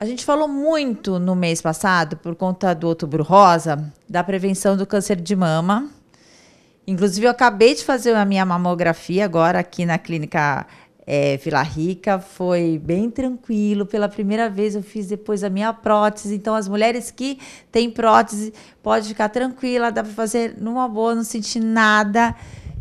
A gente falou muito no mês passado, por conta do outubro rosa, da prevenção do câncer de mama. Inclusive, eu acabei de fazer a minha mamografia agora aqui na clínica é, Vila Rica. Foi bem tranquilo. Pela primeira vez, eu fiz depois a minha prótese. Então, as mulheres que têm prótese, pode ficar tranquila, dá para fazer numa boa, não sentir nada.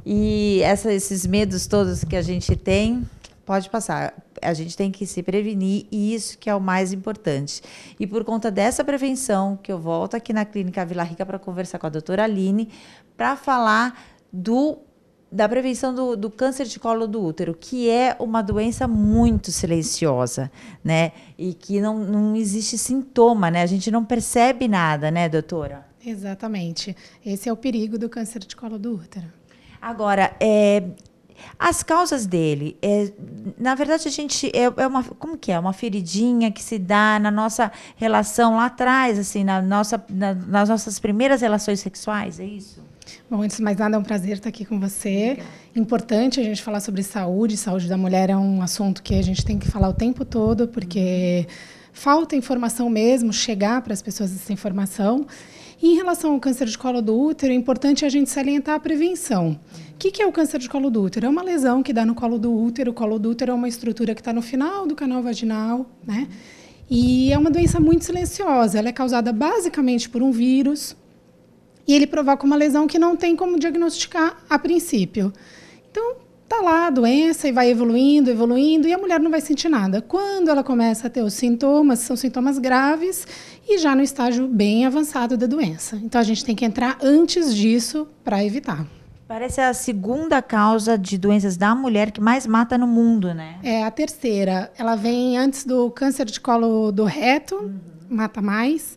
E essa, esses medos todos que a gente tem, Pode passar. A gente tem que se prevenir e isso que é o mais importante. E por conta dessa prevenção, que eu volto aqui na Clínica Vila Rica para conversar com a doutora Aline, para falar do da prevenção do, do, câncer de colo do útero, que é uma doença muito silenciosa, né? E que não, não existe sintoma, né? A gente não percebe nada, né, doutora? Exatamente. Esse é o perigo do câncer de colo do útero. Agora, é, as causas dele, é, na verdade, a gente é, é, uma como que é uma feridinha que se dá na nossa relação lá atrás, assim, na nossa, na, nas nossas primeiras relações sexuais, é isso. Bom, antes de mais nada, é um prazer estar aqui com você. Importante a gente falar sobre saúde. Saúde da mulher é um assunto que a gente tem que falar o tempo todo, porque uhum. falta informação mesmo, chegar para as pessoas essa informação. E em relação ao câncer de colo do útero, é importante a gente salientar a prevenção. O que, que, é o câncer de colo do útero? É uma lesão que dá no colo do útero. O colo do útero é uma estrutura que está no final do canal vaginal, né? E é uma doença muito silenciosa. Ela é causada basicamente por um vírus e ele provoca uma lesão que não tem como diagnosticar a princípio. Então, tá lá a doença e vai evoluindo, evoluindo, e a mulher não vai sentir nada. Quando ela começa a ter os sintomas, são sintomas graves e já no estágio bem avançado da doença. Então a gente tem que entrar antes disso para evitar. Parece a segunda causa de doenças da mulher que mais mata no mundo, né? É a terceira. Ela vem antes do câncer de colo do reto, uhum. mata mais,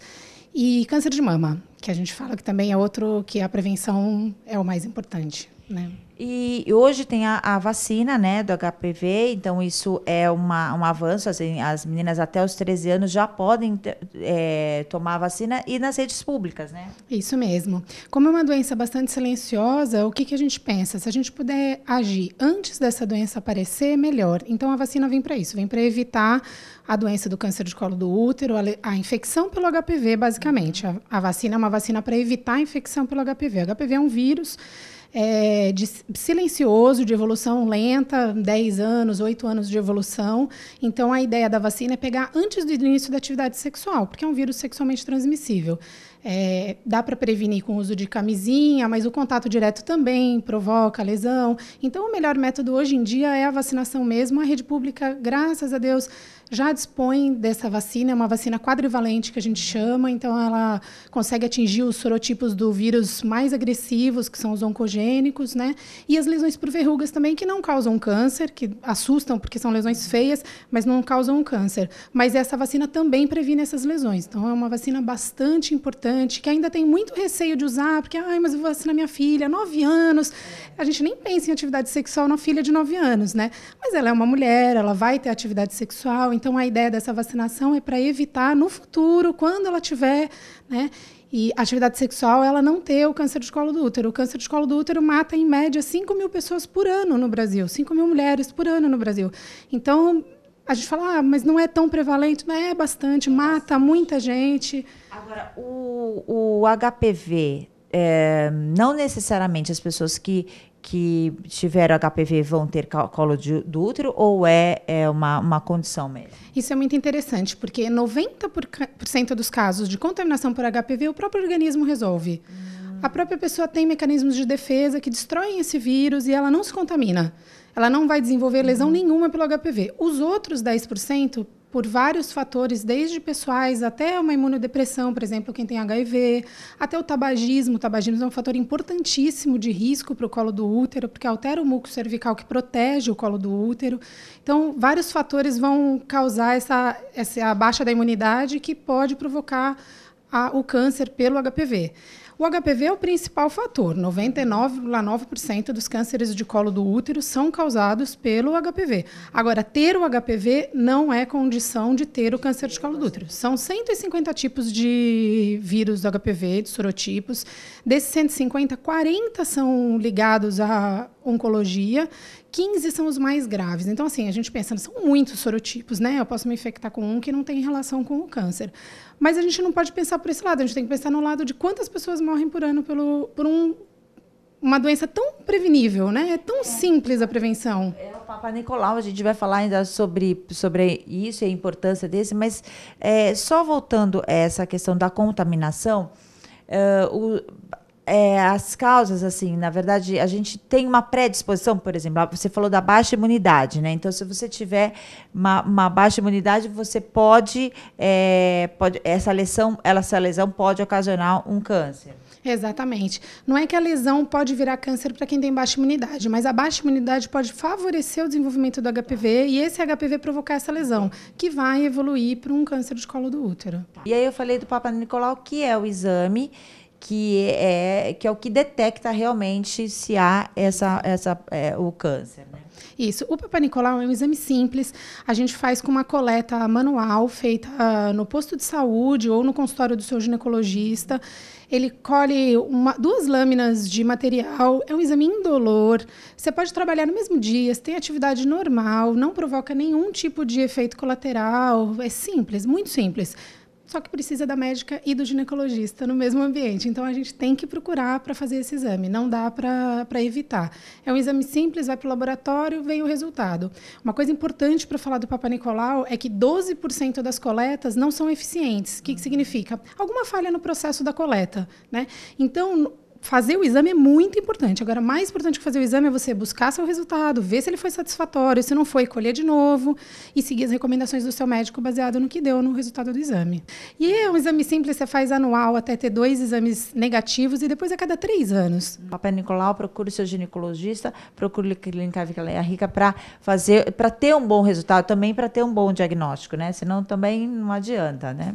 e câncer de mama, que a gente fala que também é outro que a prevenção é o mais importante. Né? E hoje tem a, a, vacina né, do HPV, então isso é uma, um avanço. Assim, as meninas até os 13 anos já podem é, tomar a vacina e nas redes públicas, né? Isso mesmo. Como é uma doença bastante silenciosa, o que, que a gente pensa? Se a gente puder agir antes dessa doença aparecer, melhor. Então a vacina vem para isso, vem para evitar a doença do câncer de colo do útero, a, a infecção pelo HPV, basicamente. Uhum. A, a vacina é uma vacina para evitar a infecção pelo HPV. O HPV é um vírus é, de silencioso, de evolução lenta, 10 anos, 8 anos de evolução. Então, a ideia da vacina é pegar antes do início da atividade sexual, porque é um vírus sexualmente transmissível. É, dá para prevenir com o uso de camisinha, mas o contato direto também provoca lesão. Então, o melhor método hoje em dia é a vacinação mesmo. A rede pública, graças a Deus, já dispõe dessa vacina, é uma vacina quadrivalente que a gente chama, então ela consegue atingir os sorotipos do vírus mais agressivos, que são os oncogênicos, né? E as lesões por verrugas também, que não causam câncer, que assustam porque são lesões feias, mas não causam câncer. Mas essa vacina também previne essas lesões. Então é uma vacina bastante importante, que ainda tem muito receio de usar, porque, ai, mas eu vou vacinar minha filha, 9 anos. A gente nem pensa em atividade sexual na filha de 9 anos, né? Mas ela é uma mulher, ela vai ter atividade sexual, então, a ideia dessa vacinação é para evitar no futuro, quando ela tiver, né? E atividade sexual, ela não ter o câncer de colo do útero. O câncer de colo do útero mata, em média, 5 mil pessoas por ano no Brasil, 5 mil mulheres por ano no Brasil. Então, a gente fala, ah, mas não é tão prevalente, não é bastante, mata muita gente. Agora, o, o HPV, é, eh, não necessariamente as pessoas que que tiveram HPV vão ter colo de, do útero ou é, é uma, uma condição mesmo? Isso é muito interessante, porque 90% dos casos de contaminação por HPV o próprio organismo resolve. Hum. A própria pessoa tem mecanismos de defesa que destroem esse vírus e ela não se contamina. Ela não vai desenvolver lesão hum. nenhuma pelo HPV. Os outros 10% por vários fatores, desde pessoais até uma imunodepressão, por exemplo, quem tem HIV, até o tabagismo. O tabagismo é um fator importantíssimo de risco para o colo do útero, porque altera o muco cervical que protege o colo do útero. Então, vários fatores vão causar essa, essa baixa da imunidade que pode provocar a, o câncer pelo HPV. O HPV é o principal fator. 99,9% dos cânceres de colo do útero são causados pelo HPV. Agora, ter o HPV não é condição de ter o câncer de colo do útero. São 150 tipos de vírus do HPV, de sorotipos. Desses 150, 40 são ligados a oncologia, 15 são os mais graves. Então, assim, a gente pensando, são muitos sorotipos, né? Eu posso me infectar com um que não tem relação com o câncer. Mas a gente não pode pensar por esse lado, a gente tem que pensar no lado de quantas pessoas morrem por ano pelo, por um, uma doença tão prevenível, né? É tão é. simples a prevenção. É o Papa Nicolau, a gente vai falar ainda sobre, sobre isso e a importância desse, mas é, só voltando a essa questão da contaminação. Uh, o, é, as causas, assim, na verdade, a gente tem uma predisposição, por exemplo, você falou da baixa imunidade, né? Então, se você tiver uma, uma baixa imunidade, você pode, é, pode essa lesão, ela, essa lesão pode ocasionar um câncer. Exatamente. Não é que a lesão pode virar câncer para quem tem baixa imunidade, mas a baixa imunidade pode favorecer o desenvolvimento do HPV e esse HPV provocar essa lesão, que vai evoluir para um câncer de colo do útero. E aí eu falei do Papa Nicolau, que é o exame que é que é o que detecta realmente se há essa, essa é, o câncer. Né? Isso. O Papa Nicolau é um exame simples. A gente faz com uma coleta manual feita uh, no posto de saúde ou no consultório do seu ginecologista. Ele colhe uma, duas lâminas de material. É um exame indolor. Você pode trabalhar no mesmo dia, tem atividade normal, não provoca nenhum tipo de efeito colateral. É simples, muito simples só que precisa da médica e do ginecologista no mesmo ambiente. Então a gente tem que procurar para fazer esse exame, não dá para evitar. É um exame simples, vai para o laboratório, vem o resultado. Uma coisa importante para falar do Papa Nicolau é que 12% das coletas não são eficientes. O que, que significa? Alguma falha no processo da coleta, né? Então fazer o exame é muito importante. Agora, mais importante que fazer o exame é você buscar seu resultado, ver se ele foi satisfatório, se não foi, colher de novo e seguir as recomendações do seu médico baseado no que deu no resultado do exame. E é um exame simples, você faz anual até ter dois exames negativos e depois a cada três anos. Papai Nicolau, procure seu ginecologista, procure a clínica Vicaléia Rica para fazer, para ter um bom resultado, também para ter um bom diagnóstico, né? Senão também não adianta, né?